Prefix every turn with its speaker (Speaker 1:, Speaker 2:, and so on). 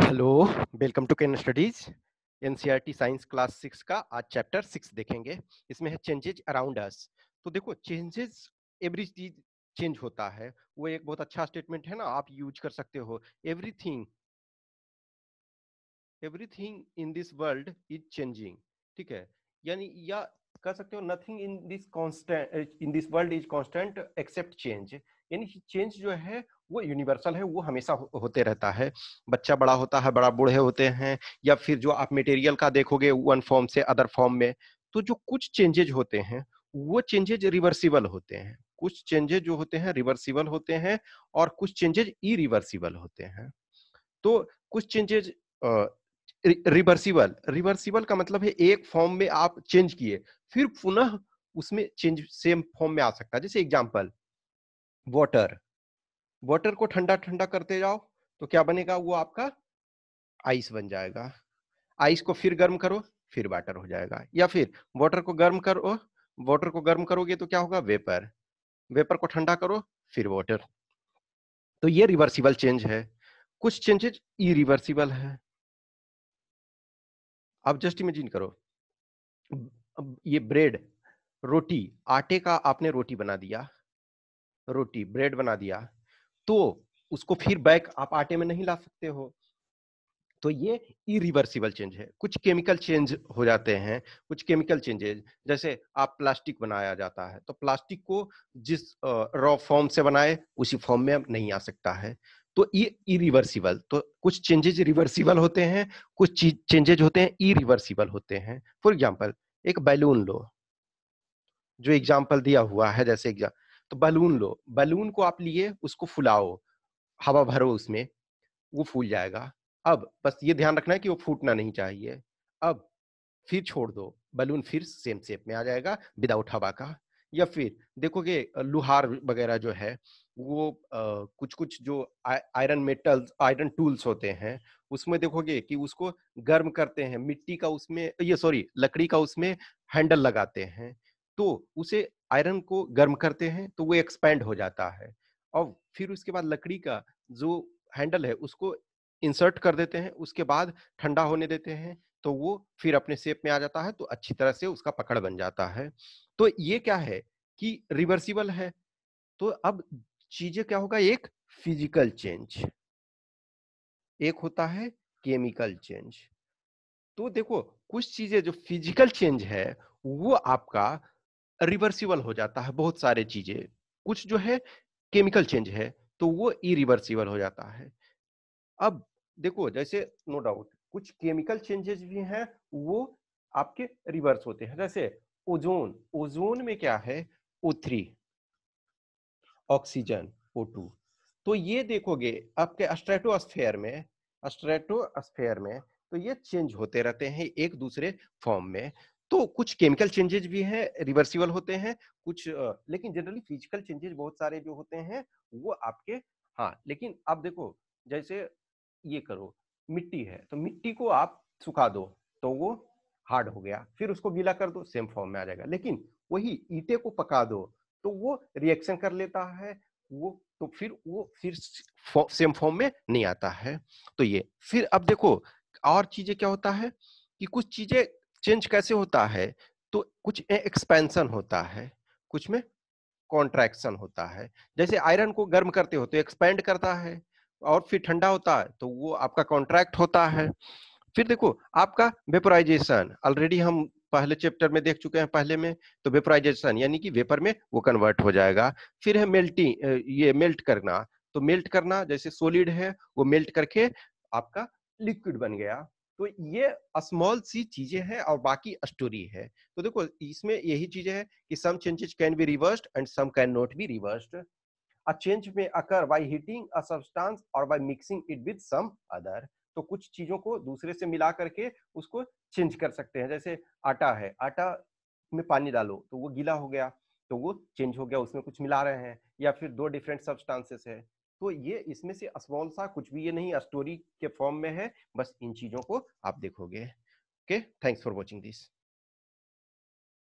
Speaker 1: hello welcome to Ken studies NCERT science class six का आज chapter six देखेंगे इसमें है चेंजेज अराउंड अस तो देखो चेंजेस एवरी चीज चेंज होता है वो एक बहुत अच्छा स्टेटमेंट है ना आप यूज कर सकते हो everything everything in this world is changing ठीक है यानी या कह सकते हो nothing in this constant in this world is constant except change यानी चेंज जो है वो यूनिवर्सल है वो हमेशा होते रहता है बच्चा बड़ा होता है बड़ा बूढ़े होते हैं या फिर जो आप मटेरियल का देखोगे वन फॉर्म से अदर फॉर्म में तो जो कुछ चेंजेज होते हैं वो चेंजेज रिवर्सिबल होते हैं कुछ चेंजेज जो होते हैं रिवर्सिबल होते हैं और कुछ चेंजेज इरिवर्सिबल होते हैं तो कुछ चेंजेज रिवर्सिबल रिवर्सिबल का मतलब है एक फॉर्म में आप चेंज किए फिर पुनः उसमें चेंज सेम फॉर्म में आ सकता है जैसे एग्जाम्पल वॉटर वॉटर को ठंडा ठंडा करते जाओ तो क्या बनेगा वो आपका आइस बन जाएगा आइस को फिर गर्म करो फिर वाटर हो जाएगा या फिर वाटर को गर्म करो वाटर को गर्म करोगे तो क्या होगा वेपर वेपर को ठंडा करो फिर वाटर तो ये रिवर्सिबल चेंज है कुछ चेंजेज इरिवर्सिबल है आप जस्ट इमेजिन करो ये ब्रेड रोटी आटे का आपने रोटी बना दिया रोटी ब्रेड बना दिया तो उसको फिर बैक आप आटे में नहीं ला सकते हो तो ये इरिवर्सिबल चेंज है कुछ केमिकल चेंज हो जाते हैं कुछ केमिकल चेंजेज जैसे आप प्लास्टिक बनाया जाता है तो प्लास्टिक को जिस रॉ फॉर्म से बनाए उसी फॉर्म में नहीं आ सकता है तो ये इरिवर्सिबल तो कुछ चेंजेज रिवर्सिबल होते हैं कुछ चेंजेज होते हैं इरिवर्सिबल होते हैं फॉर एग्जाम्पल एक बैलून लो जो एग्जाम्पल दिया हुआ है जैसे एग्जाम्पल तो बैलून लो बैलून को आप लिए उसको फुलाओ हवा भरो उसमें वो फूल जाएगा अब बस ये ध्यान रखना है कि वो फूटना नहीं चाहिए अब फिर छोड़ दो बलून फिर सेम शेप में आ जाएगा विदाउट हवा का या फिर देखोगे लुहार वगैरह जो है वो आ, कुछ कुछ जो आयरन मेटल आयरन टूल्स होते हैं उसमें देखोगे कि उसको गर्म करते हैं मिट्टी का उसमें ये सॉरी लकड़ी का उसमें हैंडल लगाते हैं तो उसे आयरन को गर्म करते हैं तो वो एक्सपैंड हो जाता है और फिर उसके बाद लकड़ी का जो हैंडल है उसको इंसर्ट कर देते हैं उसके बाद ठंडा होने देते हैं तो वो फिर अपने शेप में आ जाता है तो अच्छी तरह से उसका पकड़ बन जाता है तो ये क्या है कि रिवर्सिबल है तो अब चीजें क्या होगा एक फिजिकल चेंज एक होता है केमिकल चेंज तो देखो कुछ चीजें जो फिजिकल चेंज है वो आपका रिवर्सिबल हो जाता है बहुत सारे चीजें कुछ जो है केमिकल चेंज है तो वो इरिवर्सिबल हो जाता है अब देखो जैसे नो डाउट कुछ केमिकल चेंजेस भी हैं वो आपके रिवर्स होते हैं जैसे ओजोन ओजोन में क्या है O three oxygen O two तो ये देखोगे आपके अस्ट्रेटोस्फेयर में अस्ट्रेटोस्फेयर में तो ये चेंज होते रहते हैं एक दूसरे फॉर्म में तो कुछ केमिकल चेंजेस भी हैं रिवर्सिबल होते हैं कुछ लेकिन जनरली फिजिकल चेंजेस बहुत सारे जो होते हैं वो आपके हाँ लेकिन आप देखो जैसे ये करो मिट्टी है तो मिट्टी को आप सुखा दो तो वो हार्ड हो गया फिर उसको गीला कर दो सेम फॉर्म में आ जाएगा लेकिन वही ईटे को पका दो तो वो रिएक्शन कर लेता है वो तो फिर वो फिर सेम फॉर्म में नहीं आता है तो ये फिर अब देखो और चीजें क्या होता है कि कुछ चीजें चेंज कैसे होता है तो कुछ एक्सपेंशन होता है कुछ में कॉन्ट्रैक्शन होता है जैसे आयरन को गर्म करते हो तो एक्सपेंड करता है और फिर ठंडा होता है तो वो आपका कॉन्ट्रैक्ट होता है फिर देखो आपका वेपराइजेशन ऑलरेडी हम पहले चैप्टर में देख चुके हैं पहले में तो वेपराइजेशन यानी कि वेपर में वो कन्वर्ट हो जाएगा फिर है मेल्टिंग ये मेल्ट करना तो मेल्ट करना जैसे सोलिड है वो मेल्ट करके आपका लिक्विड बन गया तो ये स्मॉल सी चीजें हैं और बाकी स्टोरी है तो देखो इसमें यही चीजें हैं कि some changes can be reversed and some can not be reversed a change में occur by heating a substance और by mixing it with some other तो कुछ चीजों को दूसरे से मिला करके उसको चेंज कर सकते हैं जैसे आटा है आटा में पानी डालो तो वो गीला हो गया तो वो चेंज हो गया उसमें कुछ मिला रहे हैं या फिर दो डिफरेंट सब्सटेंसेस है तो ये इसमें से अस्मॉल सा कुछ भी ये नहीं स्टोरी के फॉर्म में है बस इन चीजों को आप देखोगे okay thanks for watching this